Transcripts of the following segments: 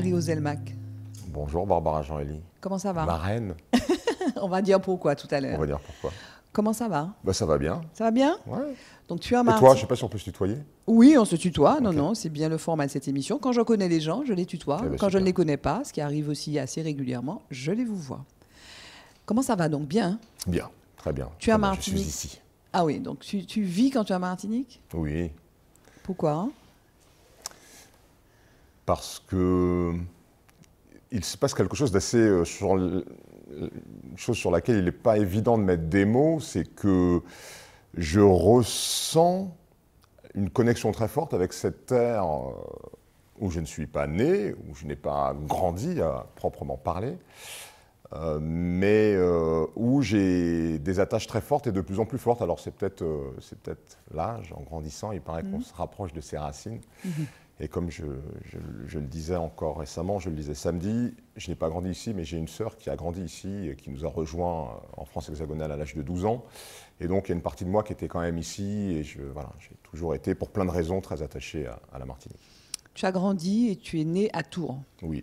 Marie Ozelmac. Bonjour Barbara Jean-Élie. Comment ça va Ma reine. On va dire pourquoi tout à l'heure. On va dire pourquoi. Comment ça va bah, Ça va bien. Ça va bien Ouais. Donc tu as Et toi, je ne sais pas si on peut se tutoyer Oui, on se tutoie. Non, non, c'est bien le format de cette émission. Quand je connais les gens, je les tutoie. Eh ben, quand je ne les connais pas, ce qui arrive aussi assez régulièrement, je les vous vois. Comment ça va donc Bien hein? Bien, très bien. Tu as Martinique Je ici. Ah oui, donc tu, tu vis quand tu es à Martinique Oui. Pourquoi hein? parce que il se passe quelque chose d'assez euh, sur chose sur laquelle il n'est pas évident de mettre des mots, c'est que je ressens une connexion très forte avec cette terre euh, où je ne suis pas né, où je n'ai pas grandi à proprement parler, euh, mais où j'ai des attaches très fortes et de plus en plus fortes. Alors c'est peut-être peut l'âge, en grandissant, il paraît qu'on mhm. se rapproche de ses racines. Mhm. Et comme je, le disais encore récemment, je le disais samedi, je n'ai pas grandi ici, mais j'ai une sœur qui a grandi ici et qui nous a rejoint en France hexagonale à l'âge de 12 ans. Et donc, il y a une partie de moi qui était quand même ici. Et voilà, j'ai toujours été, pour plein de raisons, très attaché à, la Martinique. Tu as grandi et tu es né à Tours. Oui.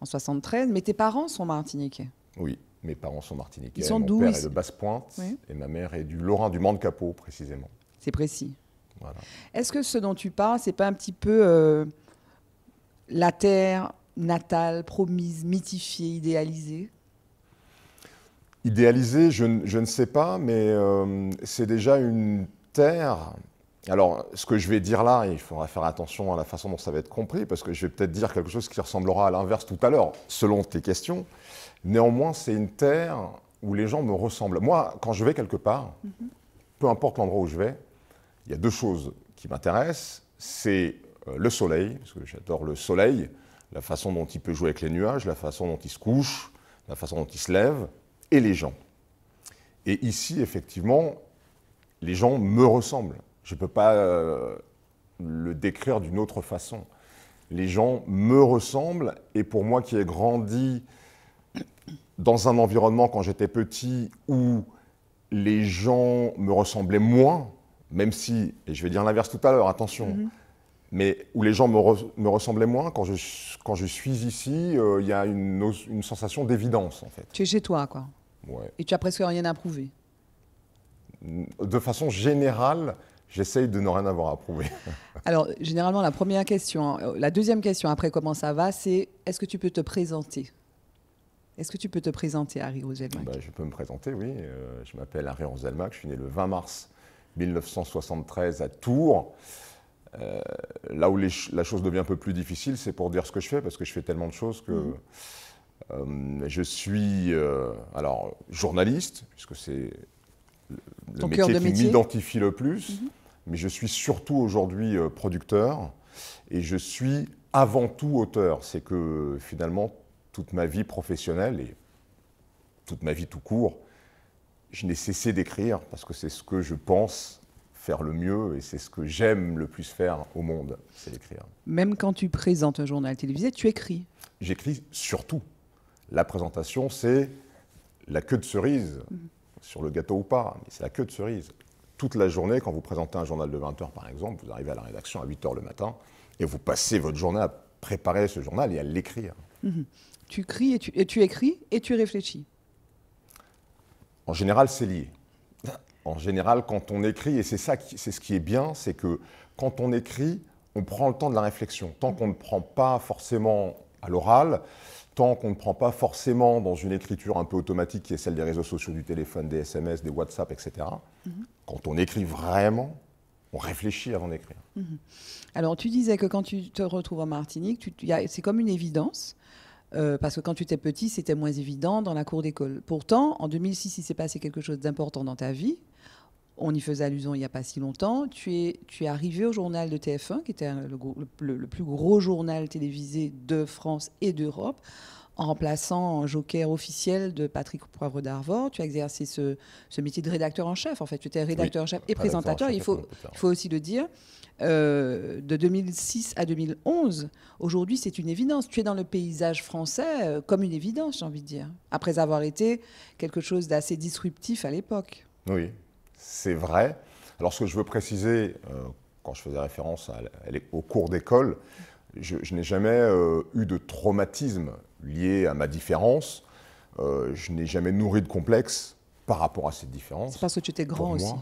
En 73, mais tes parents sont martiniquais. Oui, mes parents sont martiniquais. Ils sont Mon père est de Basse-Pointe et ma mère est du Lorrain du de capot précisément. C'est précis. Est-ce que ce dont tu parles, ce n'est pas un petit peu euh, la terre natale, promise, mythifiée, idéalisée Idéalisée, je, ne sais pas, mais euh, c'est déjà une terre. Alors, ce que je vais dire là, il faudra faire attention à la façon dont ça va être compris, parce que je vais peut-être dire quelque chose qui ressemblera à l'inverse tout à l'heure, selon tes questions. Néanmoins, c'est une terre où les gens me ressemblent. Moi, quand je vais quelque part, mhm. peu importe l'endroit où je vais, il y a deux choses qui m'intéressent. C'est euh, le soleil, parce que j'adore le soleil, la façon dont il peut jouer avec les nuages, la façon dont il se couche, la façon dont il se lève, et les gens. Et ici, effectivement, les gens me ressemblent. Je ne peux pas euh, le décrire d'une autre façon. Les gens me ressemblent, et pour moi qui ai grandi dans un environnement quand j'étais petit où les gens me ressemblaient moins, même si, et je vais dire l'inverse tout à l'heure, attention, mhm. mais où les gens me, me, ressemblaient moins, quand je, quand je suis ici, euh, il y a une, une sensation d'évidence, en fait. Tu es chez toi, quoi. Ouais. Et tu n'as presque rien à prouver. De façon générale, j'essaye de ne rien avoir à prouver. Alors, généralement, la première question, euh, la deuxième question après comment ça va, c'est est-ce que tu peux te présenter est-ce que tu peux te présenter, Harry Roselmack bah, Je peux me présenter, oui. Euh, je m'appelle Harry Roselmack, je suis né le 20 mars 1973 à Tours. Euh, là où la chose devient un peu plus difficile, c'est pour dire ce que je fais, parce que je fais tellement de choses que mhm. euh, je suis euh, alors journaliste, puisque c'est le, métier, qui m'identifie le plus, mhm. mais je suis surtout aujourd'hui producteur et je suis avant tout auteur. C'est que finalement, toute ma vie professionnelle et toute ma vie tout court, je n'ai cessé d'écrire parce que c'est ce que je pense faire le mieux et c'est ce que j'aime le plus faire au monde, c'est l'écrire. Même quand tu présentes un journal télévisé, tu écris J'écris surtout. La présentation, c'est la queue de cerise, mhm. sur le gâteau ou pas, mais c'est la queue de cerise. Toute la journée, quand vous présentez un journal de 20 heures par exemple, vous arrivez à la rédaction à 8 heures le matin et vous passez votre journée à préparer ce journal et à l'écrire. Mhm. Tu cries et tu écris et tu réfléchis en général, c'est lié. En général, quand on écrit, et c'est ça, c'est ce qui est bien, c'est que quand on écrit, on prend le temps de la réflexion. Tant qu'on ne prend pas forcément à l'oral, tant qu'on ne prend pas forcément dans une écriture un peu automatique qui est celle des réseaux sociaux, du téléphone, des SMS, des WhatsApp, etc. Mhm. Quand on écrit vraiment, on réfléchit avant d'écrire. Mhm. Alors, tu disais que quand tu te retrouves en Martinique, c'est comme une évidence. Euh, parce que quand tu étais petit, c'était moins évident dans la cour d'école. Pourtant, en 2006, il s'est passé quelque chose d'important dans ta vie. On y faisait allusion il n'y a pas si longtemps. Tu es, arrivé au journal de TF1, qui était le plus gros journal télévisé de France et d'Europe, en remplaçant joker officiel de Patrick Poivre d'Arvor. Tu as exercé ce, métier de rédacteur en chef, en fait. Tu étais rédacteur en chef et présentateur. il faut, faut aussi le dire. Euh, de 2006 à 2011, aujourd'hui, c'est une évidence. Tu es dans le paysage français euh, comme une évidence, j'ai envie de dire, après avoir été quelque chose d'assez disruptif à l'époque. Oui, c'est vrai. Alors, ce que je veux préciser, euh, quand je faisais référence à, au cours d'école, je, je n'ai jamais eu de traumatisme lié à ma différence. Euh, je n'ai jamais nourri de complexe par rapport à cette différence. C'est parce que tu étais grand aussi.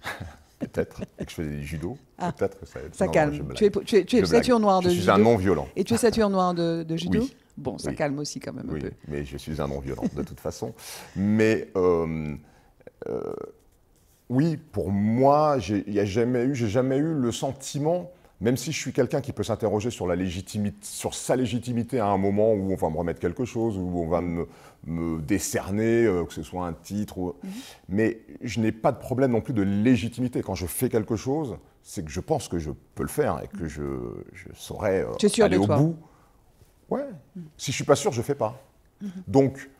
peut-être, et que je faisais du judo, ah, peut-être que ça Ça calme. tu es, tu es, tu es noire de judo. Je suis un non-violent. Et tu es ceinture noire de, judo Bon, ça calme aussi quand même un oui, peu. mais je suis un non-violent de toute façon. Mais euh, euh, oui, pour moi, il n'y j'ai jamais eu le sentiment même si je suis quelqu'un qui peut s'interroger sur, sur sa légitimité à un moment où on va me remettre quelque chose, où on va me, décerner, euh, que ce soit un titre, mhm. mais je n'ai pas de problème non plus de légitimité. Quand je fais quelque chose, c'est que je pense que je peux le faire et que mhm. je, je saurais euh, aller au bout. Ouais. Mhm. Si je suis pas sûr, je fais pas. Donc,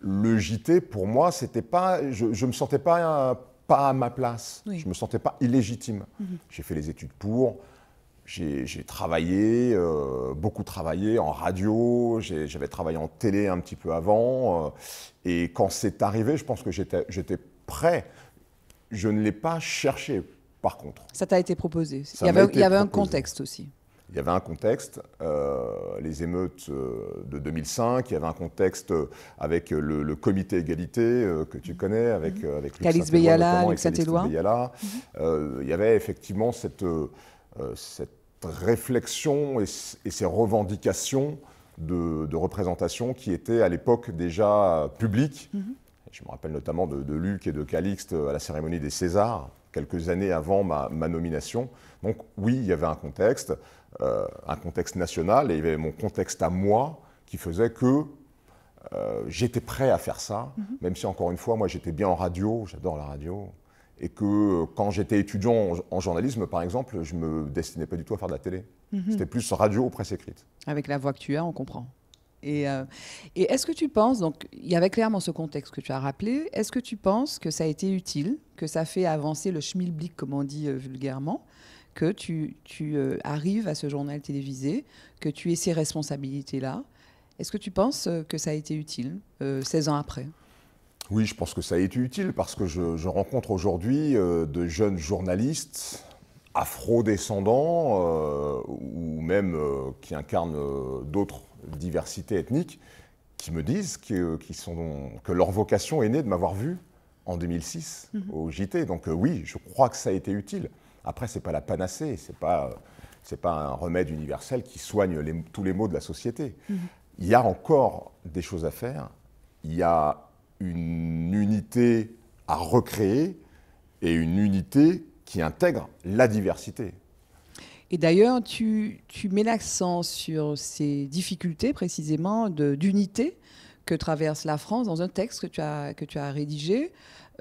le JT, pour moi, c'était pas, je ne me sentais pas... Un, à ma place. Je me sentais pas illégitime. Mhm. J'ai fait les études pour, j'ai travaillé, euh, beaucoup travaillé en radio, j'avais travaillé en télé un petit peu avant. Euh, et quand c'est arrivé, je pense que j'étais prêt. Je ne l'ai pas cherché, par contre. Ça t'a été proposé. il y avait un contexte aussi il y avait un contexte, euh, les émeutes euh, de 2005, il y avait un contexte avec le, comité égalité euh, que tu connais, avec, mhm. euh, avec Calix Beyala, avec Saint-Éloi. Mhm. il y avait effectivement cette, cette réflexion et, ces revendications de, représentation qui étaient à l'époque déjà publiques. Mhm. Je me rappelle notamment de, Luc et de Calixte à la cérémonie des Césars, quelques années avant ma, ma nomination. Donc oui, il y avait un contexte. Euh, un contexte national et il y avait mon contexte à moi qui faisait que euh, j'étais prêt à faire ça, mhm. même si encore une fois, moi j'étais bien en radio, j'adore la radio, et que euh, quand j'étais étudiant en, journalisme, par exemple, je ne me destinais pas du tout à faire de la télé. Mhm. C'était plus radio ou presse écrite. Avec la voix que tu as, on comprend. Et, est-ce que tu penses, donc il y avait clairement ce contexte que tu as rappelé, est-ce que tu penses que ça a été utile, que ça fait avancer le schmilblick, comme on dit vulgairement, que tu, euh, arrives à ce journal télévisé, que tu aies ces responsabilités-là. Est-ce que tu penses euh, que ça a été utile 16 euh, ans après Oui, je pense que ça a été utile parce que je, rencontre aujourd'hui de jeunes journalistes afro-descendants ou même qui incarnent d'autres diversités ethniques qui me disent que, sont, que leur vocation est née de m'avoir vu en 2006 mhm. au JT. Donc oui, je crois que ça a été utile. Après, ce n'est pas la panacée, ce n'est pas, pas un remède universel qui soigne tous les maux de la société. Mhm. Il y a encore des choses à faire, il y a une unité à recréer et une unité qui intègre la diversité. Et d'ailleurs, tu, mets l'accent sur ces difficultés précisément d'unité que traverse la France dans un texte que tu as, que tu as rédigé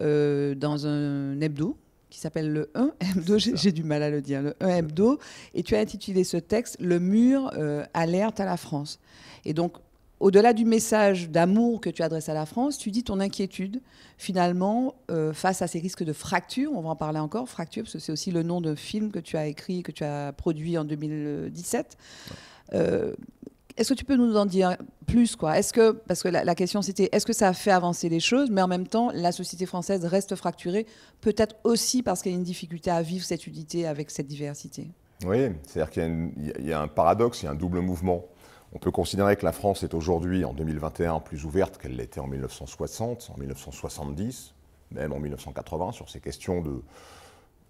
euh, dans un hebdo qui s'appelle le 1 m 2 j'ai du mal à le dire, le 1 2 et tu as intitulé ce texte Le mur euh, alerte à la France. Et donc, au-delà du message d'amour que tu adresses à la France, tu dis ton inquiétude, finalement, euh, face à ces risques de fracture, on va en parler encore, fracture, parce que c'est aussi le nom d'un film que tu as écrit, que tu as produit en 2017. Est-ce que tu peux nous en dire plus quoi est que parce que la, question c'était est-ce que ça a fait avancer les choses, mais en même temps la société française reste fracturée, peut-être aussi parce qu'il y a une difficulté à vivre cette unité avec cette diversité. Oui, c'est-à-dire qu'il y, a un paradoxe, il y a un double mouvement. On peut considérer que la France est aujourd'hui, en 2021, plus ouverte qu'elle l'était en 1960, en 1970, même en 1980, sur ces questions de,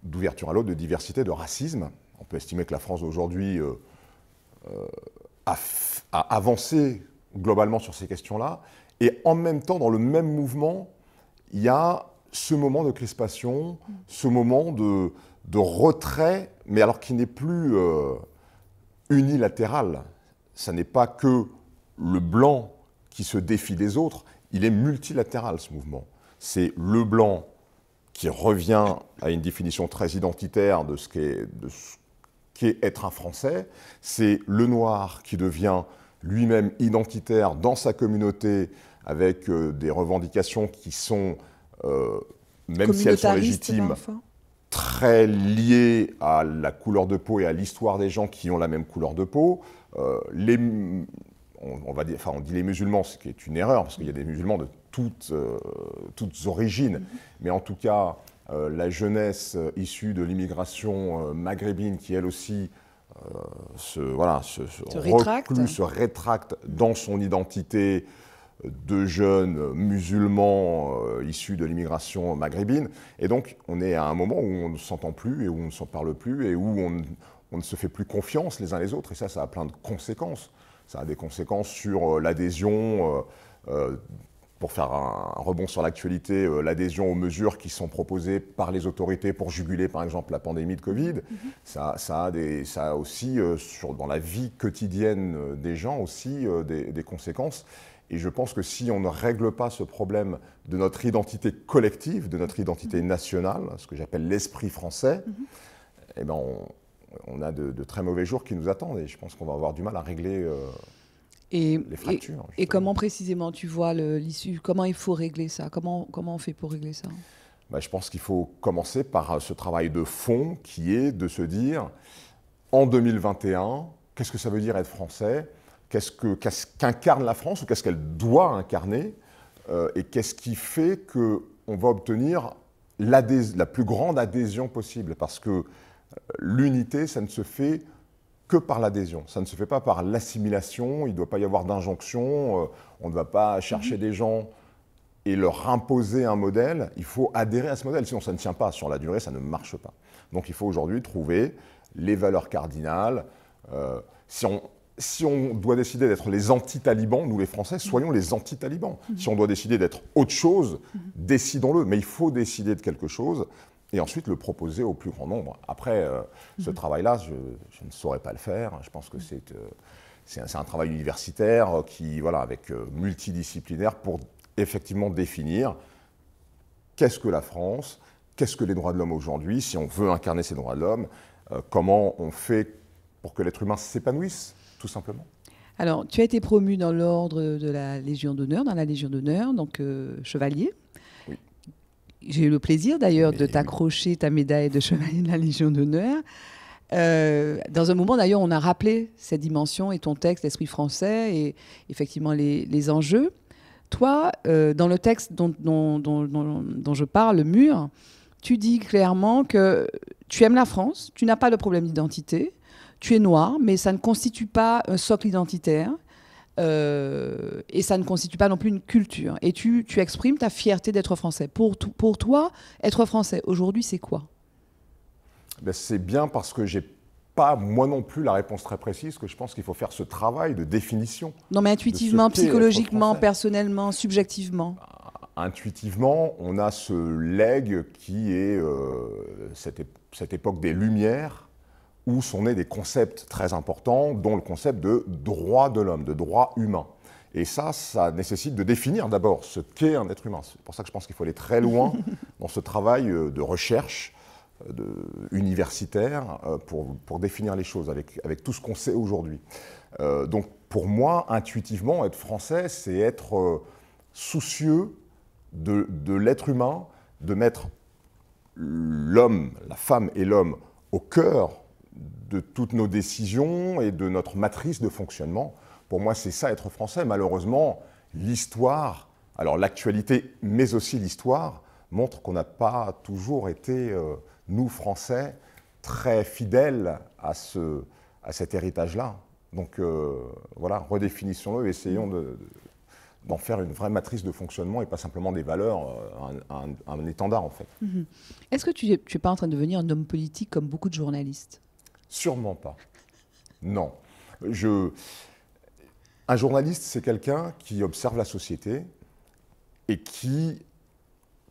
d'ouverture à l'autre, de diversité, de racisme. On peut estimer que la France aujourd'hui euh, euh, à, avancer globalement sur ces questions-là. Et en même temps, dans le même mouvement, il y a ce moment de crispation, ce moment de, de retrait, mais alors qui n'est plus euh, unilatéral. Ça n'est pas que le blanc qui se défie des autres, il est multilatéral ce mouvement. C'est le blanc qui revient à une définition très identitaire de ce qu'est, de être un Français, c'est le noir qui devient lui-même identitaire dans sa communauté avec euh, des revendications qui sont, euh, même si elles sont légitimes, très liées à la couleur de peau et à l'histoire des gens qui ont la même couleur de peau. Euh, les, on, va dire, enfin, on dit les musulmans, ce qui est une erreur, parce qu'il y a des musulmans de toutes, toutes origines. Mhm. Mais en tout cas, euh, la jeunesse euh, issue de l'immigration euh, maghrébine qui elle aussi se, voilà, se, se, rétracte. dans son identité de jeunes musulmans issu issus de l'immigration maghrébine. Et donc, on est à un moment où on ne s'entend plus et où on ne s'en parle plus et où on, ne se fait plus confiance les uns les autres. Et ça, ça a plein de conséquences. Ça a des conséquences sur l'adhésion pour faire un, rebond sur l'actualité, euh, l'adhésion aux mesures qui sont proposées par les autorités pour juguler, par exemple, la pandémie de Covid. Mhm. ça, ça, a des, ça a aussi, euh, sur, dans la vie quotidienne euh, des gens, aussi des, conséquences. Et je pense que si on ne règle pas ce problème de notre identité collective, de notre identité mhm. nationale, ce que j'appelle l'esprit français, mhm. eh ben on, a de, très mauvais jours qui nous attendent et je pense qu'on va avoir du mal à régler. Et, les fractures, et, comment précisément tu vois l'issue Comment il faut régler ça comment, comment on fait pour régler ça bah, Je pense qu'il faut commencer par euh, ce travail de fond qui est de se dire, en 2021, qu'est-ce que ça veut dire être français Qu'est-ce qu'incarne la France ou qu'est-ce qu'elle doit incarner euh, Et qu'est-ce qui fait qu'on va obtenir la plus grande adhésion possible Parce que euh, l'unité, ça ne se fait que par l'adhésion. Ça ne se fait pas par l'assimilation, il ne doit pas y avoir d'injonction, euh, on ne va pas chercher mhm. des gens et leur imposer un modèle, il faut adhérer à ce modèle, sinon ça ne tient pas, sur la durée ça ne marche pas. Donc il faut aujourd'hui trouver les valeurs cardinales. Euh, si, on, si on doit décider d'être les anti-talibans, nous les Français, mhm. soyons les anti-talibans. Mhm. Si on doit décider d'être autre chose, décidons-le. Mais il faut décider de quelque chose et ensuite le proposer au plus grand nombre. Après, euh, ce mhm. travail-là, je, ne saurais pas le faire. Je pense que mhm. euh, c'est un, travail universitaire euh, qui, voilà, avec multidisciplinaire pour effectivement définir qu'est-ce que la France, qu'est-ce que les droits de l'homme aujourd'hui, si on veut incarner ces droits de l'homme, comment on fait pour que l'être humain s'épanouisse, tout simplement. Alors, tu as été promu dans l'ordre de la Légion d'honneur, dans la Légion d'honneur, donc chevalier. J'ai eu le plaisir d'ailleurs de t'accrocher ta médaille de chevalier de la Légion d'honneur. Euh, dans un moment d'ailleurs, on a rappelé cette dimension et ton texte, l'esprit français et effectivement les, les enjeux. Toi, euh, dans le texte dont, dont, dont, dont, je parle, Le mur, tu dis clairement que tu aimes la France, tu n'as pas de problème d'identité, tu es noir, mais ça ne constitue pas un socle identitaire. Euh, et ça ne constitue pas non plus une culture. Et tu, exprimes ta fierté d'être français. Pour, toi, être français aujourd'hui, c'est quoi ben, C'est bien parce que j'ai pas moi non plus la réponse très précise, que je pense qu'il faut faire ce travail de définition. Non, mais intuitivement, psychologiquement, personnellement, subjectivement. Ah, intuitivement, on a ce leg qui est euh, cette époque des Lumières, où sont nés des concepts très importants, dont le concept de droit de l'homme, de droit humain. Et ça, ça nécessite de définir d'abord ce qu'est un être humain. C'est pour ça que je pense qu'il faut aller très loin dans ce travail euh, de recherche euh, de, universitaire euh, pour, définir les choses avec, avec tout ce qu'on sait aujourd'hui. donc pour moi, intuitivement, être français, c'est être soucieux de, de l'être humain, de mettre l'homme, la femme et l'homme au cœur de toutes nos décisions et de notre matrice de fonctionnement. Pour moi, c'est ça être français. Malheureusement, l'histoire, alors l'actualité, mais aussi l'histoire, montre qu'on n'a pas toujours été, euh, nous Français, très fidèles à, ce, à cet héritage-là. Donc euh, voilà, redéfinissons-le, essayons d'en faire une vraie matrice de fonctionnement et pas simplement des valeurs, euh, un, étendard en fait. Mm-hmm. Est-ce que tu n'es pas en train de devenir un homme politique comme beaucoup de journalistes Sûrement pas. Non. Je... Un journaliste, c'est quelqu'un qui observe la société et qui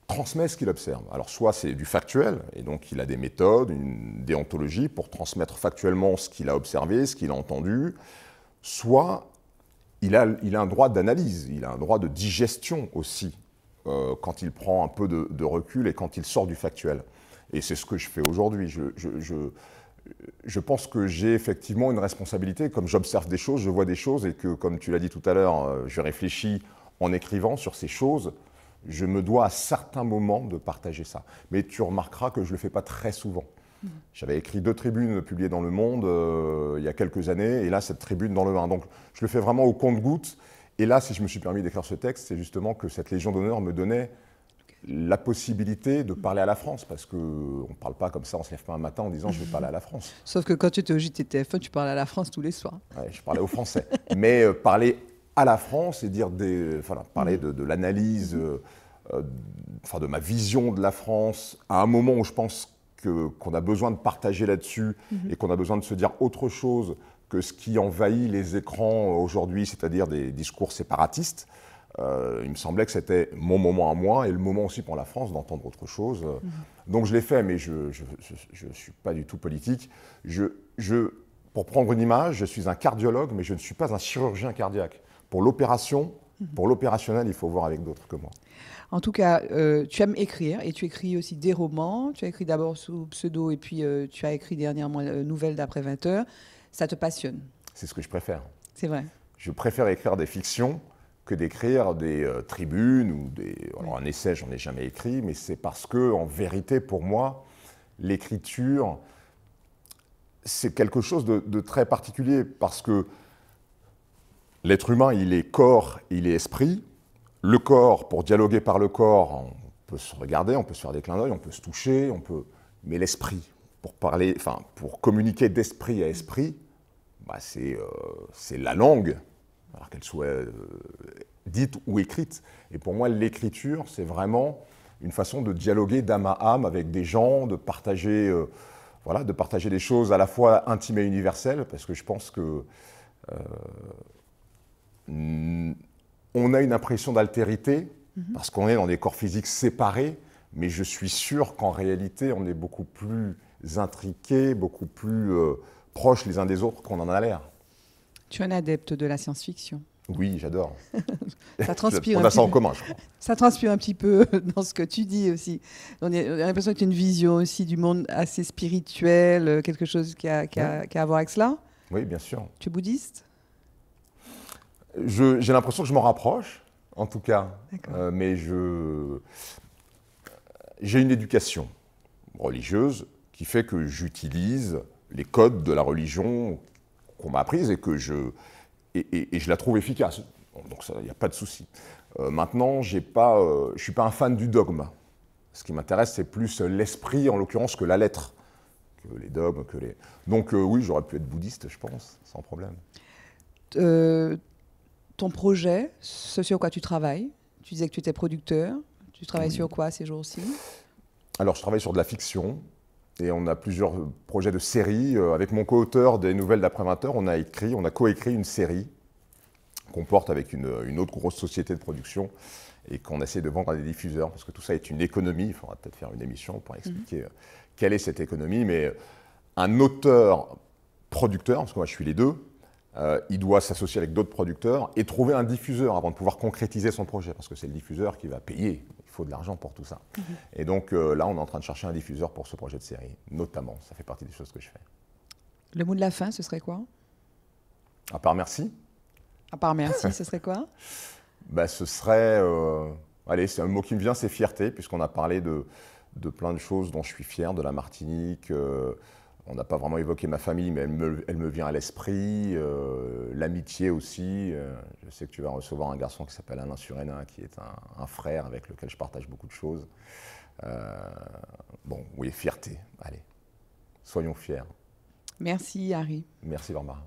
transmet ce qu'il observe. Alors soit c'est du factuel, et donc il a des méthodes, une déontologie pour transmettre factuellement ce qu'il a observé, ce qu'il a entendu, soit il a, il a un droit d'analyse, il a un droit de digestion aussi, euh, quand il prend un peu de, recul et quand il sort du factuel. Et c'est ce que je fais aujourd'hui. je, je, je pense que j'ai effectivement une responsabilité. Comme j'observe des choses, je vois des choses et que, comme tu l'as dit tout à l'heure, euh, je réfléchis en écrivant sur ces choses. Je me dois à certains moments de partager ça. Mais tu remarqueras que je ne le fais pas très souvent. Mmh. J'avais écrit deux tribunes publiées dans Le Monde euh, il y a quelques années, et là, cette tribune dans Le vin. Donc, je le fais vraiment au compte gouttes Et là, si je me suis permis d'écrire ce texte, c'est justement que cette Légion d'honneur me donnait la possibilité de parler à la France, parce qu'on ne parle pas comme ça, on se lève pas un matin en disant je vais parler à la France. Sauf que quand tu étais au JTTF, tu parlais à la France tous les soirs. Ouais, je parlais aux Français. Mais euh, parler à la France et dire des, euh, enfin, parler de, l'analyse, euh, enfin, de ma vision de la France, à un moment où je pense qu'on a besoin de partager là-dessus mhm. et qu'on a besoin de se dire autre chose que ce qui envahit les écrans aujourd'hui, c'est-à-dire des discours séparatistes. Euh, il me semblait que c'était mon moment à moi et le moment aussi pour la France d'entendre autre chose. Mhm. Donc je l'ai fait, mais je ne suis pas du tout politique. Je, je, pour prendre une image, je suis un cardiologue, mais je ne suis pas un chirurgien cardiaque. Pour l'opération, mhm. pour l'opérationnel, il faut voir avec d'autres que moi. En tout cas, euh, tu aimes écrire et tu écris aussi des romans. Tu as écrit d'abord sous pseudo et puis euh, tu as écrit dernièrement Nouvelle d'après 20 heures. Ça te passionne C'est ce que je préfère. C'est vrai. Je préfère écrire des fictions d'écrire des euh, tribunes ou des. Alors, un essai, j'en ai jamais écrit, mais c'est parce que, en vérité, pour moi, l'écriture, c'est quelque chose de, très particulier parce que l'être humain, il est corps, il est esprit. Le corps, pour dialoguer par le corps, on peut se regarder, on peut se faire des clins d'œil, on peut se toucher, on peut. Mais l'esprit, pour parler, enfin, pour communiquer d'esprit à esprit, bah, euh, c'est la langue alors qu'elle soit euh, dite ou écrite. Et pour moi, l'écriture, c'est vraiment une façon de dialoguer d'âme à âme avec des gens, de partager, euh, voilà, de partager des choses à la fois intimes et universelles, parce que je pense que euh, on a une impression d'altérité mhm. parce qu'on est dans des corps physiques séparés, mais je suis sûr qu'en réalité, on est beaucoup plus intriqués, beaucoup plus proches les uns des autres qu'on en a l'air. Tu es un adepte de la science-fiction. Oui, j'adore. ça transpire. on a ça en commun, je crois. Ça transpire un petit peu dans ce que tu dis aussi. On a l'impression que tu as une vision aussi du monde assez spirituel, euh, quelque chose qui a, à voir avec cela. Oui, bien sûr. Tu es bouddhiste J'ai l'impression que je m'en rapproche, en tout cas. Euh, mais je. J'ai une éducation religieuse qui fait que j'utilise les codes de la religion qu'on m'a apprise et que je, et, je la trouve efficace. Donc ça, il n'y a pas de souci. Euh, j'ai maintenant, euh, je ne suis pas un fan du dogme. Ce qui m'intéresse, c'est plus l'esprit, en l'occurrence, que la lettre, que les dogmes, que les... Donc euh, oui, j'aurais pu être bouddhiste, je pense, sans problème. ton projet, ce sur quoi tu travailles, tu disais que tu étais producteur, tu travailles sur quoi ces jours-ci Alors, je travaille sur de la fiction, et on a plusieurs projets de séries. Euh, avec mon co-auteur des Nouvelles d'après 20 on a écrit, on a coécrit une série qu'on porte avec une, autre grosse société de production et qu'on essaie de vendre à des diffuseurs, parce que tout ça est une économie. Il faudra peut-être faire une émission pour expliquer mhm. euh, quelle est cette économie. Mais un auteur producteur, parce que moi je suis les deux, euh, il doit s'associer avec d'autres producteurs et trouver un diffuseur avant de pouvoir concrétiser son projet, parce que c'est le diffuseur qui va payer. Il faut de l'argent pour tout ça. Mhm. Et donc euh, là, on est en train de chercher un diffuseur pour ce projet de série, notamment. Ça fait partie des choses que je fais. Le mot de la fin, ce serait quoi À part merci. À part merci, ce serait quoi bah, Ce serait. Euh, allez, c'est un mot qui me vient, c'est fierté, puisqu'on a parlé de, de, plein de choses dont je suis fier, de la Martinique on n'a pas vraiment évoqué ma famille, mais elle me, vient à l'esprit. Euh, l'amitié aussi. Euh. je sais que tu vas recevoir un garçon qui s'appelle Alain Surena, qui est un, frère avec lequel je partage beaucoup de choses. Euh, bon, oui, fierté. Allez, soyons fiers. Merci, Harry. Merci, Barbara.